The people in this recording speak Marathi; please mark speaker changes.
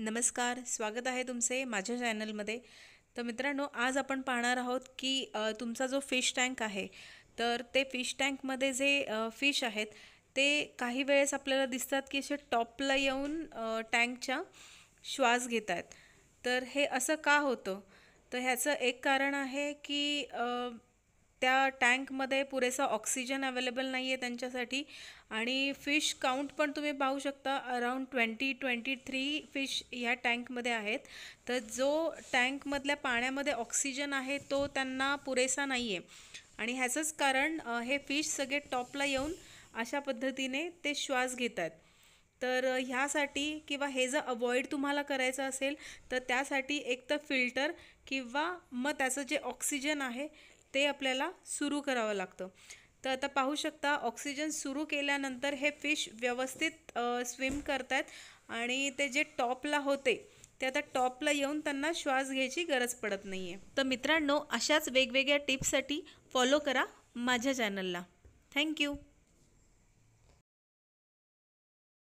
Speaker 1: नमस्कार स्वागत आहे तुमचे माझ्या चॅनलमध्ये तर मित्रांनो आज आपण पाहणार आहोत की तुमचा जो फिश टँक आहे तर ते फिश टँकमध्ये जे फिश आहेत ते काही वेळेस आपल्याला दिसतात की असे टॉपला येऊन टँकच्या श्वास घेत आहेत तर हे असं का होतं तर ह्याचं एक कारण आहे की त्या टँकमध्ये पुरेसा ऑक्सिजन अवेलेबल नाही आहे त्यांच्यासाठी आणि फिश काउंट पण तुम्ही पाहू शकता around twenty twenty three fish ह्या टँकमध्ये आहेत तर जो टँकमधल्या पाण्यामध्ये ऑक्सिजन आहे तो त्यांना पुरेसा नाही आहे आणि ह्याचंच कारण हे फिश सगळे टॉपला येऊन अशा पद्धतीने ते श्वास घेतात तर ह्यासाठी किंवा हे जर अवॉइड तुम्हाला करायचं असेल तर त्यासाठी एक तर फिल्टर किंवा मग त्याचं जे ऑक्सिजन आहे ते आपल्याला सुरू करावं लागतं तर आता पाहू शकता ऑक्सिजन सुरू केल्यानंतर हे फिश व्यवस्थित स्विम करतात आणि ते जे टॉपला होते ते आता टॉपला येऊन त्यांना श्वास घ्यायची गरज पडत नाही आहे तर मित्रांनो अशाच वेगवेगळ्या टिप्ससाठी फॉलो करा माझ्या चॅनलला थँक्यू